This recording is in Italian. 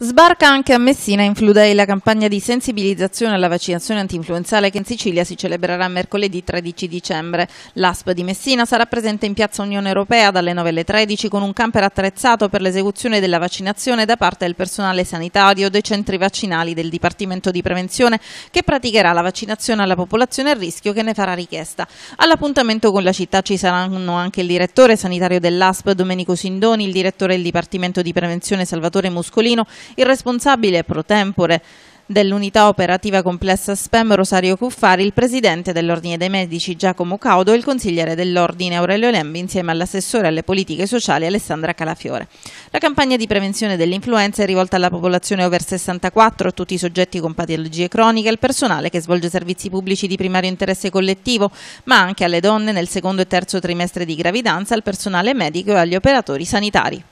Sbarca anche a Messina in Fludei la campagna di sensibilizzazione alla vaccinazione antinfluenzale che in Sicilia si celebrerà mercoledì 13 dicembre. L'ASP di Messina sarà presente in Piazza Unione Europea dalle 9 alle 13 con un camper attrezzato per l'esecuzione della vaccinazione da parte del personale sanitario dei centri vaccinali del Dipartimento di Prevenzione che praticherà la vaccinazione alla popolazione a rischio che ne farà richiesta. All'appuntamento con la città ci saranno anche il direttore sanitario dell'ASP Domenico Sindoni, il direttore del Dipartimento di Prevenzione Salvatore Muscolino il responsabile pro tempore dell'unità operativa complessa SPEM Rosario Cuffari, il presidente dell'Ordine dei Medici Giacomo Caudo e il consigliere dell'Ordine Aurelio Lembi insieme all'assessore alle politiche sociali Alessandra Calafiore. La campagna di prevenzione dell'influenza è rivolta alla popolazione over 64, a tutti i soggetti con patologie croniche, al personale che svolge servizi pubblici di primario interesse collettivo, ma anche alle donne nel secondo e terzo trimestre di gravidanza, al personale medico e agli operatori sanitari.